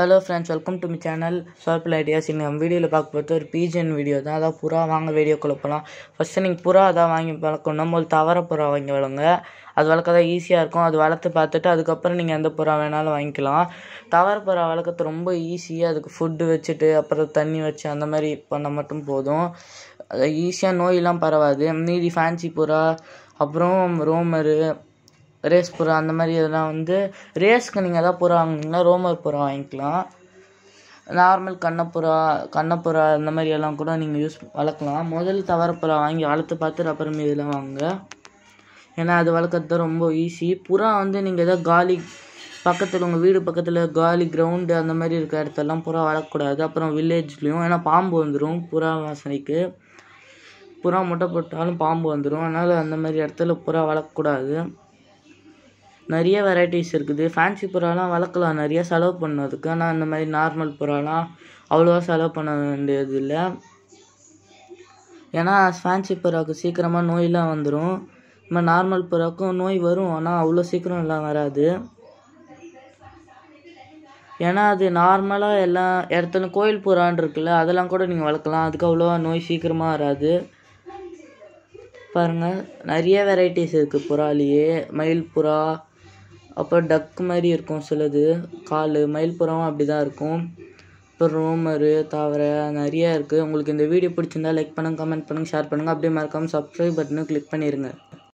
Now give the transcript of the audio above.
hello friends welcome to my channel சர்பிள் ideas இன்றைக்கி வீடியோவில் பார்க்க பார்த்து ஒரு பிஜிஎன் வீடியோ தான் அதான் புறா வாங்க வீடியோ குழப்பலாம் ஃபஸ்ட்டு நீங்கள் புறா அதான் வாங்கி வளர்க்கணும் ஒரு தவற புறா வாங்கி வளருங்க அது வளர்க்க ஈஸியாக இருக்கும் அது வளர்த்து பார்த்துட்டு அதுக்கப்புறம் நீங்கள் எந்த புறா வேணாலும் வாங்கிக்கலாம் தவற புறா வளர்க்குறது ரொம்ப ஈஸியாக அதுக்கு ஃபுட்டு வச்சுட்டு அப்புறம் தண்ணி வச்சு அந்த மாதிரி பண்ணால் மட்டும் போதும் அது ஈஸியாக நோயெல்லாம் பரவாது மீதி ஃபேன்சி புறா அப்புறம் ரோமரு ரேஸ் புறா அந்த மாதிரி இதெல்லாம் வந்து ரேஸ்க்கு நீங்கள் எதாவது புறா வாங்கினீங்கன்னா ரோமர் புறா வாங்கிக்கலாம் நார்மல் கண்ணப்புறா கண்ணப்புறா அந்த மாதிரி எல்லாம் கூட நீங்கள் யூஸ் வளர்க்கலாம் முதல் தவறப்புறா வாங்கி வளர்த்து பார்த்துட்டு அப்புறமே இதெல்லாம் வாங்க ஏன்னா அது வளர்க்குறது தான் ரொம்ப ஈஸி புறா வந்து நீங்கள் எதாவது காலி பக்கத்தில் உங்கள் வீடு பக்கத்தில் காலி கிரவுண்டு அந்த மாதிரி இருக்கிற இடத்தெல்லாம் புறா வளர்க்கக்கூடாது அப்புறம் வில்லேஜ்லேயும் ஏன்னா பாம்பு வந்துடும் புறா வாசனைக்கு புறா முட்டை போட்டாலும் பாம்பு வந்துடும் அதனால் அந்த மாதிரி இடத்துல புறா வளர்க்கக்கூடாது நிறைய வெரைட்டிஸ் இருக்குது ஃபேன்சி புறாலாம் வளர்க்கலாம் நிறைய செலவு பண்ணதுக்கு ஆனால் அந்த மாதிரி நார்மல் புறாலாம் அவ்வளோவா செலவு பண்ண வேண்டியது இல்லை ஏன்னா ஃபேன்சி புறாவுக்கு சீக்கிரமாக நோயெலாம் வந்துடும் நம்ம நார்மல் புறாவுக்கும் நோய் வரும் ஆனால் அவ்வளோ சீக்கிரம் எல்லாம் வராது ஏன்னா அது நார்மலாக எல்லாம் இடத்துல கோயில் புறான் இருக்குல்ல அதெல்லாம் கூட நீங்கள் வளர்க்கலாம் அதுக்கு அவ்வளோ நோய் சீக்கிரமாக வராது பாருங்கள் நிறைய வெரைட்டிஸ் இருக்குது புறாலேயே மயில் புறா அப்புறம் டக் மாதிரி இருக்கும் சிலது கால் மயில்புறம் அப்படி தான் இருக்கும் அப்புறம் ரோமரு தாவர நிறையா இருக்குது உங்களுக்கு இந்த வீடியோ பிடிச்சிருந்தா லைக் பண்ணுங்கள் கமெண்ட் பண்ணுங்கள் ஷேர் பண்ணுங்கள் அப்படியே மறக்காமல் சப்ஸ்கிரைப் பட்டனும் கிளிக் பண்ணிடுங்க